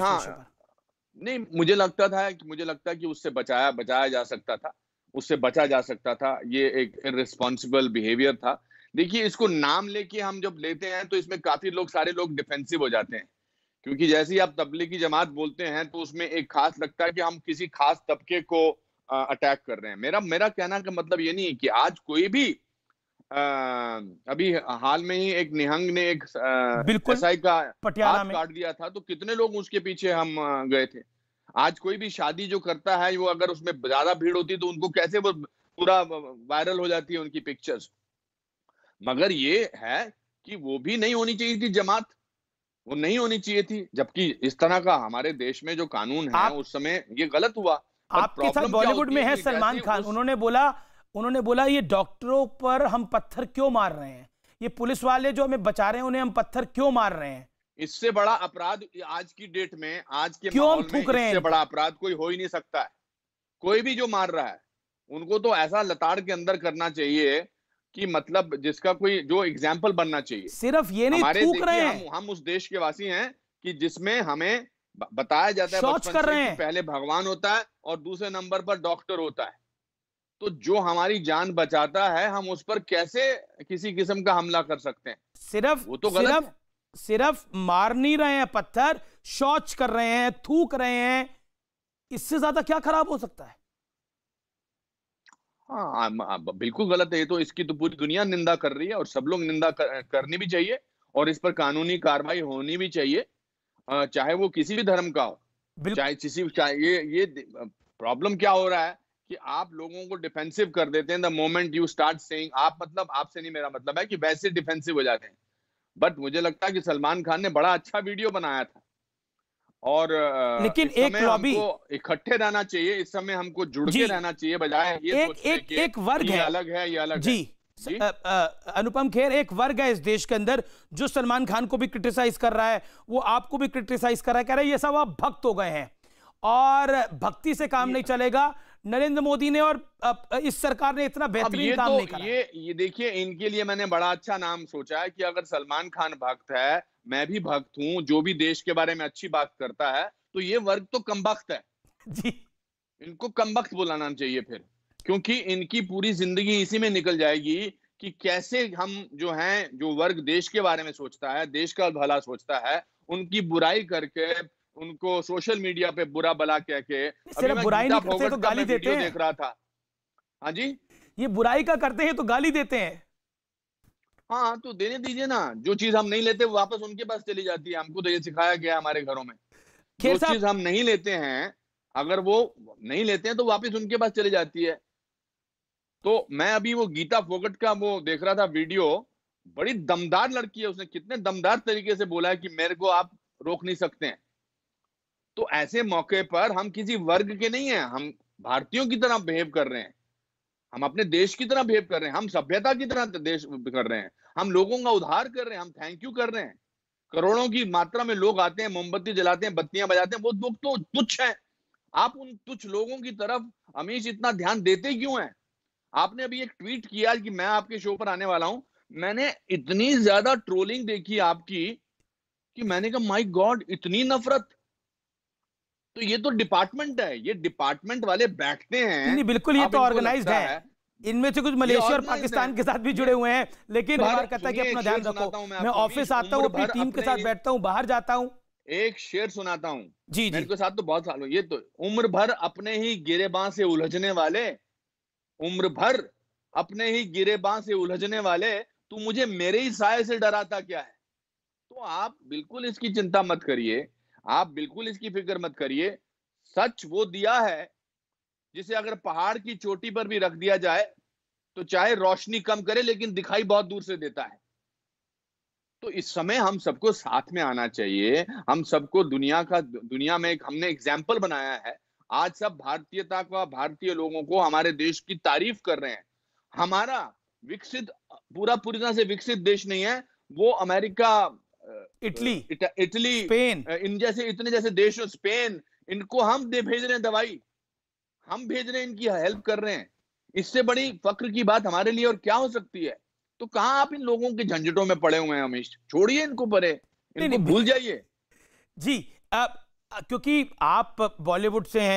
हाँ नहीं मुझे लगता था मुझे लगता है कि उससे बचाया बचाया जा सकता था उससे बचा जा सकता था ये एक रिस्पॉन्सिबल बिहेवियर था देखिए इसको नाम लेके हम जब लेते हैं तो इसमें काफी लोग सारे लोग डिफेंसिव हो जाते हैं क्योंकि जैसे ही आप तबले की जमात बोलते हैं तो उसमें एक खास लगता है कि हम किसी खास तबके को अटैक कर रहे हैं मेरा मेरा कहना का मतलब ये नहीं है कि आज कोई भी आ, अभी हाल में ही एक निहंग ने एक आ, बिल्कुल का पटियाला में काट दिया था तो कितने लोग उसके पीछे हम गए थे आज कोई भी शादी जो करता है वो अगर उसमें ज्यादा भीड़ होती तो उनको कैसे वो पूरा वायरल हो जाती है उनकी पिक्चर्स मगर ये है कि वो भी नहीं होनी चाहिए थी जमात वो नहीं होनी चाहिए थी जबकि इस तरह का हमारे देश में जो कानून है उस समय ये गलत हुआ आपके साथ बॉलीवुड में है सलमान खान उन्होंने बोला उन्होंने बोला ये डॉक्टरों पर हम पत्थर क्यों मार रहे हैं ये पुलिस वाले जो हमें बचा रहे हैं उन्हें हम पत्थर क्यों मार रहे हैं इससे बड़ा अपराध आज की डेट में आज के क्यों ठूक रहे हैं बड़ा अपराध कोई हो ही नहीं सकता है कोई भी जो मार रहा है उनको तो ऐसा लताड़ के अंदर करना चाहिए कि मतलब जिसका कोई जो एग्जाम्पल बनना चाहिए सिर्फ ये नहीं फूक रहे हैं हम, हम उस देश के वासी हैं कि जिसमें हमें बताया जाता है कर रहे हैं पहले भगवान होता है और दूसरे नंबर पर डॉक्टर होता है तो जो हमारी जान बचाता है हम उस पर कैसे किसी किस्म का हमला कर सकते हैं सिर्फ वो तो गलत सिर्फ सिर्फ मार नहीं रहे हैं पत्थर शौच कर रहे हैं थूक रहे हैं इससे ज्यादा क्या खराब हो सकता है हाँ, हाँ, हाँ, हाँ बिल्कुल गलत है तो इसकी तो पूरी दुनिया निंदा कर रही है और सब लोग निंदा कर, करनी भी चाहिए और इस पर कानूनी कार्रवाई होनी भी चाहिए चाहे वो किसी भी धर्म का हो चाहे किसी चाहे ये ये प्रॉब्लम क्या हो रहा है कि आप लोगों को डिफेंसिव कर देते हैं the moment you start saying आप मतलब आपसे नहीं मेरा मतलब है कि वैसे डिफेंसिव हो जाते हैं बट मुझे लगता है कि सलमान खान ने बड़ा अच्छा वीडियो बनाया था और लेकिन एक लॉबी इकट्ठे रहना चाहिए इस समय हमको जुड़ के रहना चाहिए बजाय एक एक एक वर्ग है अलग है ये अलग जी अनुपम खेर एक वर्ग है इस देश के अंदर जो सलमान खान को भी क्रिटिसाइज कर रहा है वो आपको भी क्रिटिसाइज कर रहा है कह रहा है ये सब आप भक्त हो गए हैं और भक्ति से काम नहीं चलेगा नरेंद्र मोदी ने और इस सरकार ने इतना बेहतरीन काम तो, नहीं करा ये ये देखिए इनके लिए मैंने बड़ा अच्छा नाम सोचा है कि अगर सलमान खान भक्त है मैं भी भक्त हूँ जो भी देश के बारे में अच्छी बात करता है तो ये वर्ग तो कम वक्त है जी इनको कम वक्त बुलाना चाहिए फिर क्योंकि इनकी पूरी जिंदगी इसी में निकल जाएगी कि कैसे हम जो हैं जो वर्ग देश के बारे में सोचता है देश का भला सोचता है उनकी बुराई करके उनको सोशल मीडिया पे बुरा बला कह के सिर्फ बुराई नहीं करते तो गाली देते हैं देख रहा था हाँ जी ये बुराई का करते हैं तो गाली देते हैं हाँ तो देने दीजिए ना जो चीज हम नहीं लेते वापस उनके पास चली जाती है हमको तो ये सिखाया गया हमारे घरों में जो चीज हम नहीं लेते हैं अगर वो नहीं लेते हैं तो वापस उनके पास चली जाती है तो मैं अभी वो गीता फोगट का वो देख रहा था वीडियो बड़ी दमदार लड़की है उसने कितने दमदार तरीके से बोला है कि मेरे को आप रोक नहीं सकते हैं तो ऐसे मौके पर हम किसी वर्ग के नहीं है हम भारतीयों की तरह बिहेव कर रहे हैं हम अपने देश की तरह बिहेव कर रहे हैं हम सभ्यता की तरह देश कर रहे हैं हम लोगों का उद्धार कर रहे हैं हम थैंक यू कर रहे हैं करोड़ों की मात्रा में लोग आते हैं मोमबत्ती जलाते हैं बत्तियां बजाते हैं वो दुख तो तुच्छ हैं आप उन तुच्छ लोगों की तरफ अमीश इतना ध्यान देते क्यों है आपने अभी एक ट्वीट किया कि मैं आपके शो पर आने वाला हूं मैंने इतनी ज्यादा ट्रोलिंग देखी आपकी कि मैंने कहा माई गॉड इतनी नफरत तो ये तो डिपार्टमेंट है ये डिपार्टमेंट वाले बैठते हैं नहीं बिल्कुल ये तो ऑर्गेनाइज है, है। इनमें से कुछ मलेशिया और पाकिस्तान के साथ भी जुड़े हुए हैं लेकिन कहता है कि अपना ध्यान रखो मैं ऑफिस आता हूँ अपनी टीम के साथ बैठता हूँ बाहर जाता हूँ एक शेर सुनाता हूँ जी जी साथ तो बहुत साल ये तो उम्र भर अपने ही गिरेबां से उलझने वाले उम्र भर अपने ही गिरेबां से उलझने वाले तू मुझे मेरे ही साय से डराता क्या है तो आप बिल्कुल इसकी चिंता मत करिए आप बिल्कुल इसकी फिक्र मत करिए सच वो दिया है जिसे अगर पहाड़ की चोटी पर भी रख दिया जाए तो चाहे रोशनी कम करे लेकिन दिखाई बहुत दूर से देता है तो इस समय हम सबको साथ में आना चाहिए हम सबको दुनिया का दुनिया में एक हमने एग्जाम्पल बनाया है आज सब भारतीयता का भारतीय लोगों को हमारे देश की तारीफ कर रहे हैं हमारा विकसित पूरा पूरी तरह से विकसित देश नहीं है वो अमेरिका इटली इटली स्पेन इन जैसे इतने जैसे देश स्पेन इनको हम दे भेज रहे हैं दवाई हम भेज रहे हैं इनकी हेल्प कर रहे हैं इससे बड़ी फक्र की बात हमारे लिए और क्या हो सकती है तो कहाँ आप इन लोगों के झंझटों में पड़े हुए हैं हमेश छोड़िए इनको परे इनको भूल जाइए जी आ, क्योंकि आप बॉलीवुड से हैं